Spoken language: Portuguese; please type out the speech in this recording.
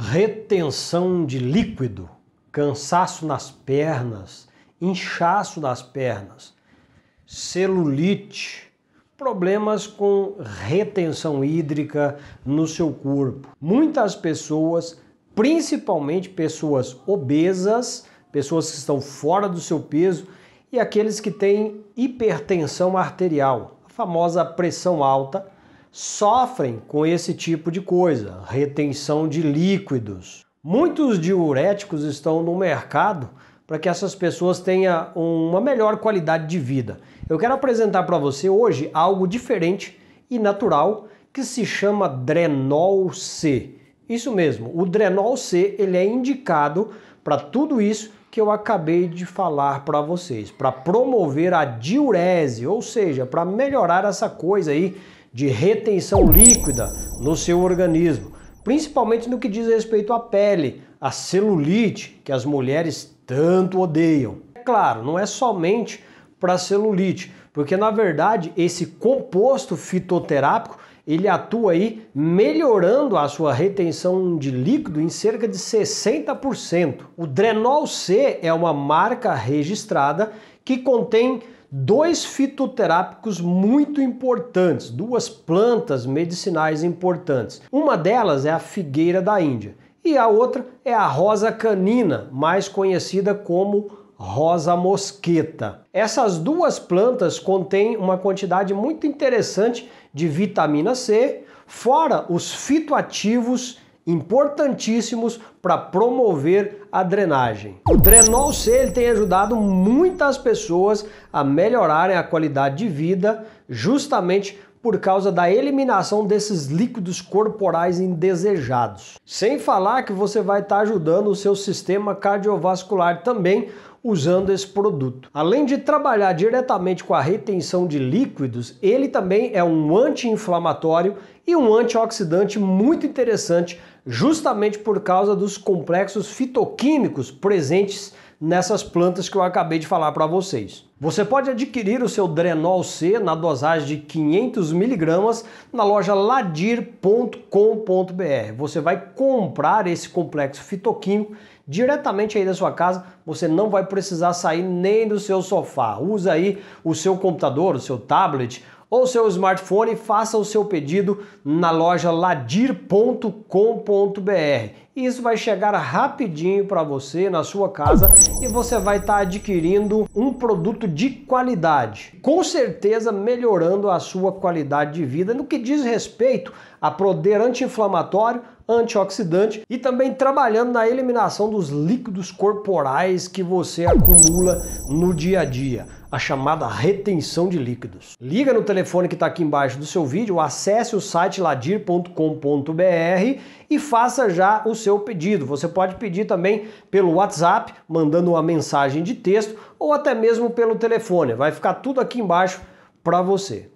retenção de líquido, cansaço nas pernas, inchaço das pernas, celulite, problemas com retenção hídrica no seu corpo. Muitas pessoas, principalmente pessoas obesas, pessoas que estão fora do seu peso e aqueles que têm hipertensão arterial, a famosa pressão alta sofrem com esse tipo de coisa, retenção de líquidos. Muitos diuréticos estão no mercado para que essas pessoas tenham uma melhor qualidade de vida. Eu quero apresentar para você hoje algo diferente e natural que se chama Drenol C. Isso mesmo, o Drenol C ele é indicado para tudo isso que eu acabei de falar para vocês, para promover a diurese, ou seja, para melhorar essa coisa aí de retenção líquida no seu organismo, principalmente no que diz respeito à pele, à celulite, que as mulheres tanto odeiam. É claro, não é somente para celulite, porque na verdade esse composto fitoterápico ele atua aí melhorando a sua retenção de líquido em cerca de 60%. O Drenol C é uma marca registrada que contém dois fitoterápicos muito importantes, duas plantas medicinais importantes. Uma delas é a figueira da Índia e a outra é a rosa canina, mais conhecida como rosa mosqueta. Essas duas plantas contêm uma quantidade muito interessante de vitamina C, fora os fitoativos importantíssimos para promover a drenagem. O Drenol C ele tem ajudado muitas pessoas a melhorarem a qualidade de vida, justamente por causa da eliminação desses líquidos corporais indesejados. Sem falar que você vai estar tá ajudando o seu sistema cardiovascular também usando esse produto. Além de trabalhar diretamente com a retenção de líquidos, ele também é um anti-inflamatório e um antioxidante muito interessante justamente por causa dos complexos fitoquímicos presentes nessas plantas que eu acabei de falar para vocês. Você pode adquirir o seu Drenol C na dosagem de 500 mg na loja ladir.com.br. Você vai comprar esse complexo fitoquímico diretamente aí da sua casa, você não vai precisar sair nem do seu sofá. Usa aí o seu computador, o seu tablet, ou seu smartphone, faça o seu pedido na loja ladir.com.br isso vai chegar rapidinho para você na sua casa e você vai estar tá adquirindo um produto de qualidade, com certeza melhorando a sua qualidade de vida no que diz respeito a poder anti-inflamatório, antioxidante e também trabalhando na eliminação dos líquidos corporais que você acumula no dia a dia, a chamada retenção de líquidos. Liga no telefone que está aqui embaixo do seu vídeo, acesse o site ladir.com.br e faça já o seu seu pedido. Você pode pedir também pelo WhatsApp, mandando uma mensagem de texto ou até mesmo pelo telefone. Vai ficar tudo aqui embaixo para você.